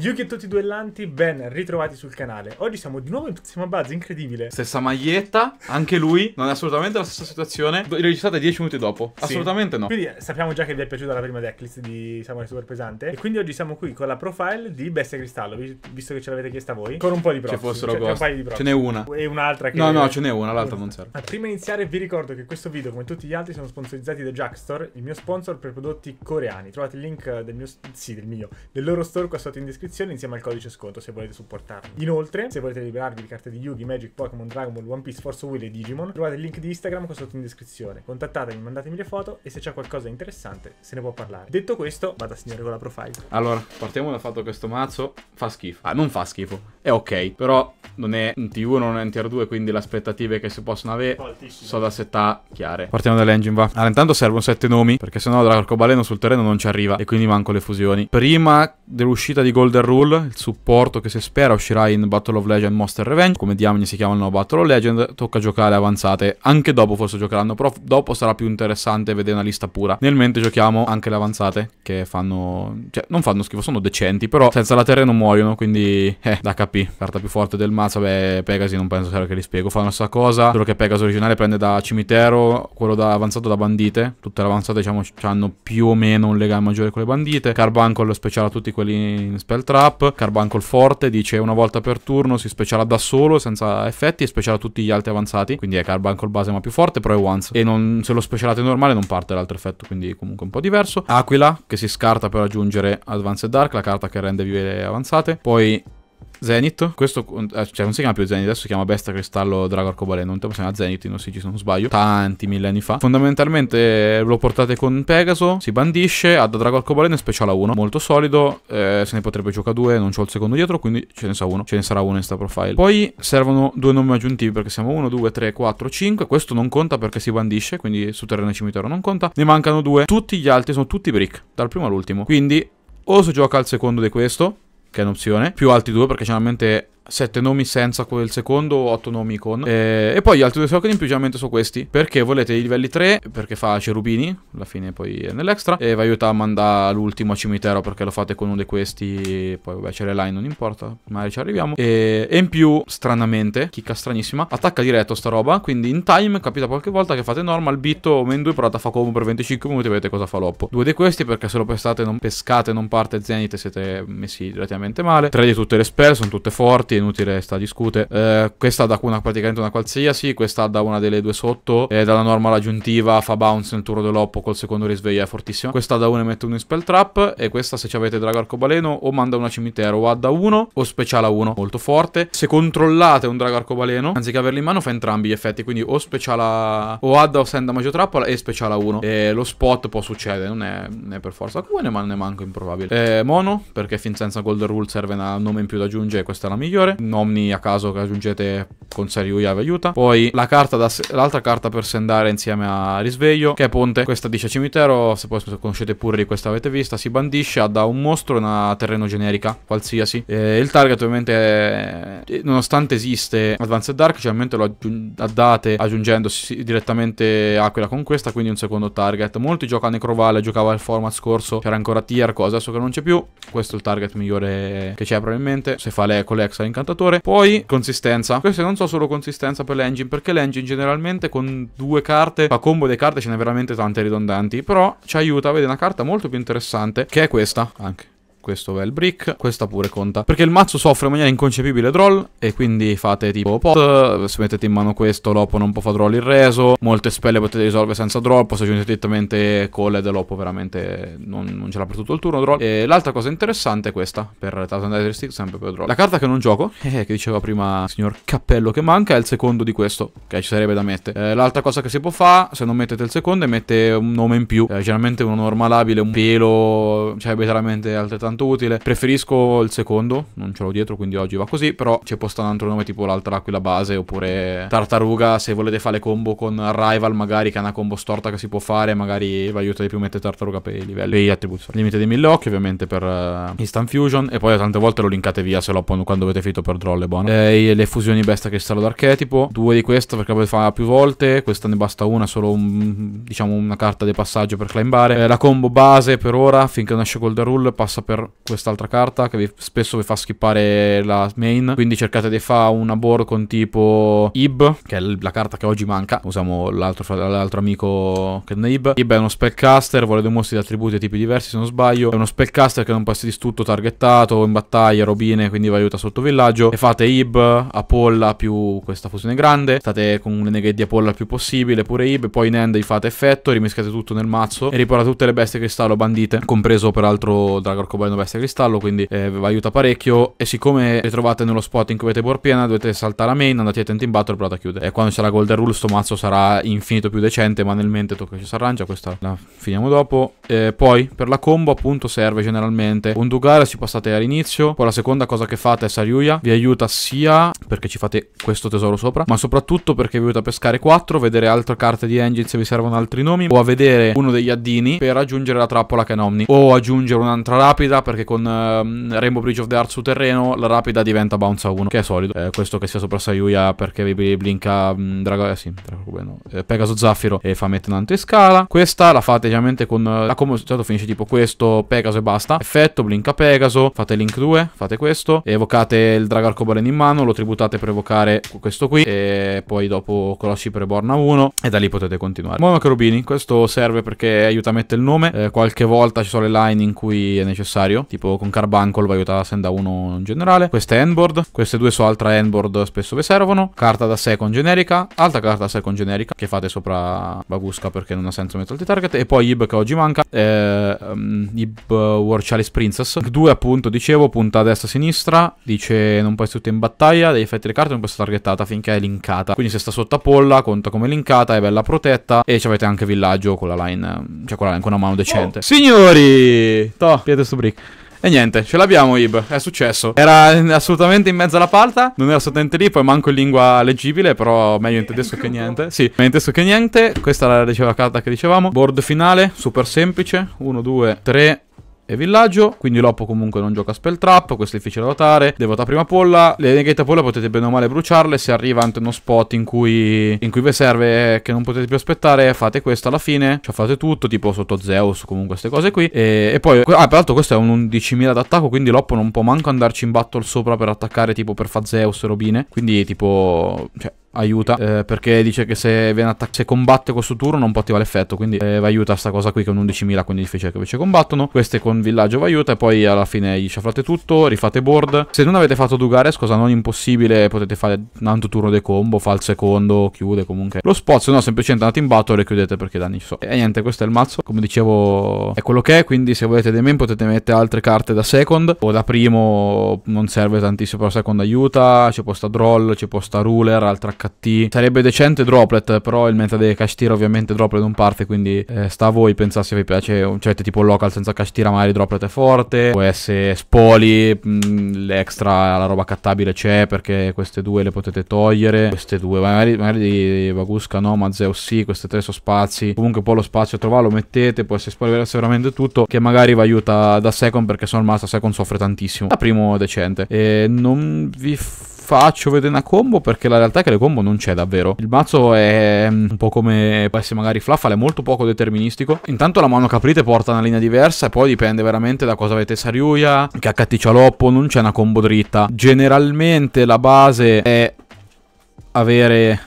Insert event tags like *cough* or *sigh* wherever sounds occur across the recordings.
Yuki e tutti i duellanti, ben ritrovati sul canale. Oggi siamo di nuovo insieme a Buzz, incredibile. Stessa maglietta, anche lui, non è assolutamente la stessa situazione. Registrate 10 minuti dopo, sì. assolutamente no. Quindi eh, sappiamo già che vi è piaciuta la prima decklist di Samurai Super Pesante. E quindi oggi siamo qui con la profile di Bestia Cristallo, visto che ce l'avete chiesta voi. Con un po' di prove. Ci fossero cioè, di Un Ce n'è una. E un'altra che... No, no, ce n'è una, l'altra non serve. Ma prima di iniziare vi ricordo che questo video, come tutti gli altri, sono sponsorizzati da Jackstore, il mio sponsor per prodotti coreani. Trovate il link del mio... sì, del mio, del loro store qua sotto in descrizione descrizione insieme al codice sconto se volete supportarmi. Inoltre, se volete liberarvi di carte di Yugi, Magic, Pokémon, Dragon Ball, One Piece, Force Wheel e Digimon, trovate il link di Instagram qua sotto in descrizione. Contattatemi, mandatemi le foto e se c'è qualcosa di interessante se ne può parlare. Detto questo, vado a signore con la profile. Allora, partiamo dal fatto che questo mazzo fa schifo. Ah, non fa schifo. È ok, però non è un T1, non è un Tier 2, quindi le aspettative che si possono avere sono da setà chiare. Partiamo dall'engine, va. Allora, intanto servono sette nomi, perché sennò l'arcobaleno sul terreno non ci arriva e quindi manco le fusioni. Prima dell'uscita di Golden Golden Rule, il supporto che si spera uscirà in Battle of Legend Monster Revenge, come diamine si chiama il nuovo Battle of Legend, tocca giocare avanzate, anche dopo forse giocheranno, però dopo sarà più interessante vedere una lista pura. Nel mente giochiamo anche le avanzate, che fanno, cioè non fanno schifo, sono decenti, però senza la terra non muoiono, quindi eh, da HP, carta più forte del mazzo, beh Pegasi non penso che li spiego, fanno la stessa cosa, solo che Pegasus originale prende da cimitero, quello da avanzato da bandite, tutte le avanzate diciamo hanno più o meno un legame maggiore con le bandite, Carbuncle speciale a tutti quelli in spell Trap, Carbuncle Forte dice una volta per turno si speciala da solo senza effetti e speciala tutti gli altri avanzati, quindi è Carbuncle base ma più forte, però è once. E non, se lo specialate normale non parte l'altro effetto, quindi comunque un po' diverso. Aquila che si scarta per aggiungere Advanced Dark, la carta che rende vive avanzate. Poi Zenith. Questo eh, cioè, non si chiama più Zenith, adesso si chiama Besta Cristallo Drago Arcobaleno. Un tempo si chiama Zenith in Osigi, se non sbaglio. Tanti millenni fa. Fondamentalmente eh, lo portate con Pegaso, si bandisce, ha da Drago Arcobaleno e speciala 1. Molto solido, eh, se ne potrebbe giocare 2, non c'ho il secondo dietro, quindi ce ne sa uno. Ce ne sarà uno in sta profile. Poi servono due nomi aggiuntivi perché siamo 1, 2, 3, 4, 5. Questo non conta perché si bandisce, quindi su terreno e cimitero non conta. Ne mancano due. Tutti gli altri sono tutti brick, dal primo all'ultimo. Quindi o si gioca al secondo di questo che è un'opzione. Più alti due perché generalmente sette nomi senza quel secondo, otto nomi con. E, e poi gli altri due token in più generalmente sono questi. Perché volete i livelli 3, perché fa Cerubini, alla fine poi è nell'extra. E vi aiuta a mandare l'ultimo a cimitero perché lo fate con uno di questi. Poi vabbè c'è le line, non importa, magari ci arriviamo. E, e, in più, stranamente, chicca stranissima, attacca diretto sta roba. Quindi in time capita qualche volta che fate normal, bitto, main 2, però da fa combo per 25 minuti e vedete cosa fa l'oppo. Due di questi perché se lo pestate, non pescate, non parte Zenith siete messi relativamente male. Tre di tutte le spell, sono tutte forti è inutile sta a discute. Eh, questa da una praticamente una qualsiasi, questa da una delle due sotto, e eh, dalla norma aggiuntiva fa bounce nel turno dell'oppo col secondo risveglio è fortissimo. Questa da 1 mette uno in spell trap, e questa se ci avete drago arcobaleno o manda una cimitero o ha da 1 o speciale a 1, molto forte. Se controllate un drago arcobaleno, anziché averlo in mano fa entrambi gli effetti, quindi o speciale a... o adda o senda magio trappola e speciale a 1. E lo spot può succedere, non è, non è per forza comune, ma non è manco improbabile. E eh, mono, perché fin senza Golden Rule serve un nome in più da aggiungere, questa è la migliore migliore. Omni a caso che aggiungete con Saryuya vi aiuta. Poi l'altra carta, carta per sendare insieme a Risveglio, che è Ponte. Questa dice cimitero, se poi se conoscete pure di questa avete vista, si bandisce da un mostro e una terreno generica, qualsiasi. E il target ovviamente, è... nonostante esiste Advanced Dark, generalmente cioè lo addate aggiungendosi direttamente a quella questa, quindi un secondo target. Molti giocano Necrovale, giocava il format scorso, c'era ancora tier, cosa, adesso che non c'è più. Questo è il target migliore che c'è probabilmente. Se fa le Colex incantatore. Poi consistenza. Queste non so solo consistenza per l'engine, perché l'engine generalmente con due carte, fa combo dei carte ce n'è veramente tante ridondanti, però ci aiuta a vedere una carta molto più interessante, che è questa anche questo va il brick, questa pure conta. Perché il mazzo soffre in maniera inconcepibile troll e quindi fate tipo pot, eh, se mettete in mano questo l'oppo non può fare troll il reso, molte spelle potete risolvere senza troll, se aggiungete direttamente colle dell'oppo veramente non, non, ce l'ha per tutto il turno troll. E l'altra cosa interessante è questa, per Thousand Diver Stick sempre per troll. La carta che non gioco, *laughs* eh, che diceva prima il signor Cappello che manca, è il secondo di questo, che ci sarebbe da mettere. Eh, l'altra cosa che si può fare, se non mettete il secondo, è mettere un nome in più, eh, generalmente uno normalabile, un pelo, cioè veramente altrettanto tanto utile. Preferisco il secondo, non ce l'ho dietro, quindi oggi va così. Però c'è posto un altro nome, tipo l'altra aquila base, oppure tartaruga. Se volete fare le combo con rival, magari che è una combo storta che si può fare, magari vi aiuta di più mettere tartaruga per i livelli. E gli attributi. Limite dei mille occhi, ovviamente per uh, instant fusion. E poi tante volte lo linkate via se lo quando avete finito per droll e buono. Eh, le fusioni bestia cristallo d'archetipo. Due di queste perché potete fare più volte. Questa ne basta una, solo un, diciamo una carta di passaggio per climbare. Eh, la combo base per ora, finché non esce Golden Rule, passa per quest'altra carta che vi, spesso vi fa skippare la main. Quindi cercate di fare una board con tipo Ib, che è la carta che oggi manca. Usiamo l'altro amico che ne Ib. Ib è uno spellcaster, vuole due mostri di attributi e tipi diversi se non sbaglio. È uno spellcaster che non passa di tutto targettato, in battaglia, robine, quindi vi aiuta sotto villaggio. E fate Ib, Apolla più questa fusione grande. State con le neghe di Apolla il più possibile, pure Ib. Poi in end gli fate effetto, rimischiate tutto nel mazzo e riparate tutte le bestie cristallo bandite, compreso peraltro Drago Arcobaleno bestia cristallo, quindi eh, vi aiuta parecchio. E siccome le trovate nello spot in cui avete war piena, dovete saltare a main, andate attenti in battle, provate a chiudere. E quando c'è la golden rule, sto mazzo sarà infinito più decente, ma nel mente tocca ci si arrangia, questa la finiamo dopo. Eh, poi, per la combo, appunto, serve generalmente un Dugara, ci passate all'inizio. Poi la seconda cosa che fate è Saryuya, vi aiuta sia perché ci fate questo tesoro sopra, ma soprattutto perché vi aiuta a pescare 4, vedere altre carte di engine se vi servono altri nomi, o a vedere uno degli addini per aggiungere la trappola che è Nomni, o aggiungere un'altra rapida rapida perché con uh, Rainbow Bridge of the Heart su terreno la rapida diventa bounce a 1 che è solido eh, questo che sia sopra Sayuya perché vi blinka mm, Drago eh, sì, Drago, no. eh, Pegaso Zaffiro e fa mettenante scala questa la fate generalmente con uh, la combo certo finisce tipo questo Pegaso e basta effetto blinka Pegaso fate link 2 fate questo evocate il Drago Arcobaleno in mano lo tributate per evocare questo qui e poi dopo Colossi per Borna 1 e da lì potete continuare Mono Cherubini questo serve perché aiuta a mettere il nome eh, qualche volta ci sono le line in cui è necessario avversario, tipo con Carbuncle va aiutata a send a uno in generale. Questa è handboard, queste due su altre handboard spesso vi servono. Carta da second generica, altra carta da second generica che fate sopra Babusca perché non ha senso mettere target. E poi Ib che oggi manca, eh, um, Ib uh, War Chalice Princess. Due appunto dicevo, punta a destra a sinistra, dice non può essere tutto in battaglia, devi effetti le carte non può essere targettata finché è linkata. Quindi se sta sotto a polla conta come linkata, è bella protetta e ci avete anche villaggio con la line, cioè con la line, con una mano decente. Oh. Signori, Toh, piede su brick. E niente, ce l'abbiamo Ib, è successo. Era assolutamente in mezzo alla palta, non era assolutamente lì, poi manco in lingua leggibile, però meglio in tedesco che niente. Sì, meglio in tedesco che niente. Questa era la carta che dicevamo. Board finale, super semplice. 1, 2, 3, e villaggio. Quindi Loppo comunque non gioca spell trap. Questo è difficile da votare. Devo votare prima polla. Le negate polla potete bene o male bruciarle. Se arriva anche uno spot in cui, in cui vi serve eh, che non potete più aspettare, fate questo alla fine. Cioè fate tutto, tipo sotto Zeus, comunque queste cose qui. E, e poi, ah, peraltro questo è un 11.000 d'attacco, quindi Loppo non può manco andarci in battle sopra per attaccare, tipo per far Zeus e robine. Quindi tipo, cioè aiuta eh, perché dice che se, se combatte questo turno non può attivare l'effetto quindi eh, aiuta sta cosa qui con 11.000 quindi difficile che invece combattono queste con villaggio aiuta e poi alla fine gli sciaflate tutto rifate board se non avete fatto Dugares cosa non impossibile potete fare un altro turno dei combo fa il secondo chiude comunque lo spot se no semplicemente andate in battle e chiudete perché danni ci sono e niente questo è il mazzo come dicevo è quello che è quindi se volete dei main potete mettere altre carte da second o da primo non serve tantissimo però second aiuta ci posta sta droll ci può ruler altra HT. Sarebbe decente droplet, però il dei cash tira ovviamente droplet non parte, quindi eh, sta a voi pensare se vi piace un certo tipo local senza cash tira, magari droplet è forte, può essere spoli, mm, l'extra, la roba cattabile c'è perché queste due le potete togliere, queste due, magari, magari Vagusca no, ma Zeus sì, queste tre sono spazi, comunque poi lo spazio a trovarlo mettete, può essere spoli veramente tutto, che magari vi aiuta da second perché sono rimasto a second soffre tantissimo, da primo decente, e non vi faccio vedere una combo perché la realtà è che le combo non c'è davvero. Il mazzo è mm, un po' come può essere magari Flaffal, è molto poco deterministico. Intanto la mano caprite porta una linea diversa e poi dipende veramente da cosa avete Sariuya, che HT Cialoppo, non c'è una combo dritta. Generalmente la base è avere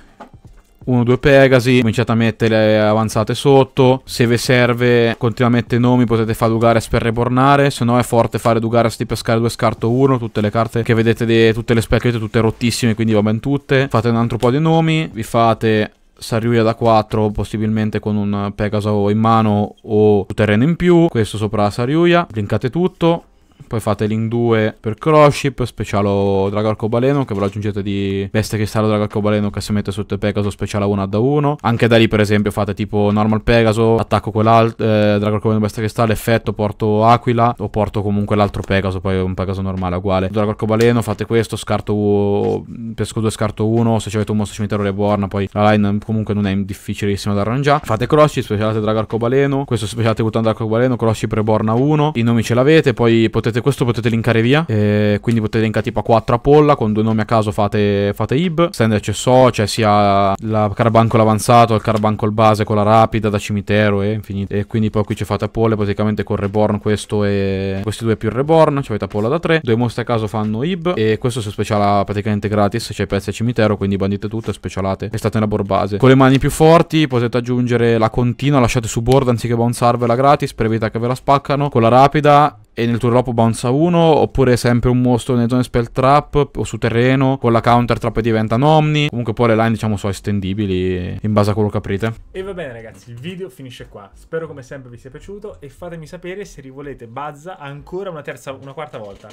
1-2 Pegasi, cominciate a mettere avanzate sotto, se vi serve continuamente nomi potete fare Dugares per rebornare, se no è forte fare Dugares di pescare 2 scarto 1, tutte le carte che vedete, di, tutte le specchiette tutte rottissime quindi va ben tutte, fate un altro po' di nomi, vi fate Saryuya da 4 possibilmente con un Pegaso in mano o terreno in più questo sopra Saryuya linkate tutto poi fate l'in 2 per Crowship, specialo Drago Arcobaleno, che ve lo aggiungete di Bestia Cristallo Drago Arcobaleno che si mette sotto Pegaso, speciale 1 da 1. Anche da lì, per esempio, fate tipo Normal Pegaso, attacco quell'altro, eh, Drago Arcobaleno Bestia Cristallo, effetto, porto Aquila o porto comunque l'altro Pegaso, poi un Pegaso normale uguale. Drago Arcobaleno, fate questo, scarto pesco 2, scarto 1, se avete un mostro cimitero reborn, poi la line comunque non è difficilissima da arrangiare. Fate Crosship, specialate Drago Arcobaleno, questo specialate Gutan Drago Arcobaleno, Crowship reborn a 1, i nomi ce l'avete, poi potete fate questo potete linkare via, eh, quindi potete linkare tipo a 4 a polla, con due nomi a caso fate, fate IB, standard c'è SO, c'è sia la carbanco avanzato il carbanco base con la rapida da cimitero e infinito. E quindi poi qui ci fate a polle praticamente con Reborn questo e questi due più Reborn, ci avete a polla da 3, due mostre a caso fanno IB e questo si speciala praticamente gratis, c'è pezzi a cimitero, quindi bandite tutto e specialate e state nella board base. Con le mani più forti potete aggiungere la continua, lasciate su board anziché bouncearvela gratis per evitare che ve la spaccano, con la rapida e nel turno dopo bounce uno, oppure sempre un mostro nelle zone spell trap o su terreno, con la counter trap e diventa un omni. Comunque poi le line diciamo sono estendibili in base a quello che aprite. E va bene ragazzi, il video finisce qua. Spero come sempre vi sia piaciuto e fatemi sapere se rivolete Bazza ancora una terza, una quarta volta.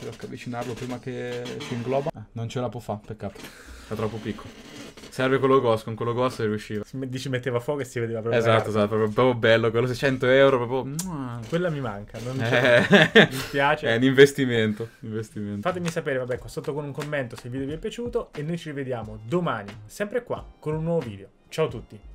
Devo avvicinarlo prima che si ingloba. Eh, non ce la può fare, peccato. È troppo piccolo. Serve quello grosso, con quello grosso riusciva. Dici metteva fuoco e si vedeva proprio. Esatto, esatto, proprio, proprio, bello, quello 600 euro, proprio... Quella mi manca, non mi, eh. mi *laughs* piace. È un investimento, investimento. Fatemi sapere, vabbè, qua sotto con un commento se il video vi è piaciuto e noi ci rivediamo domani, sempre qua, con un nuovo video. Ciao a tutti.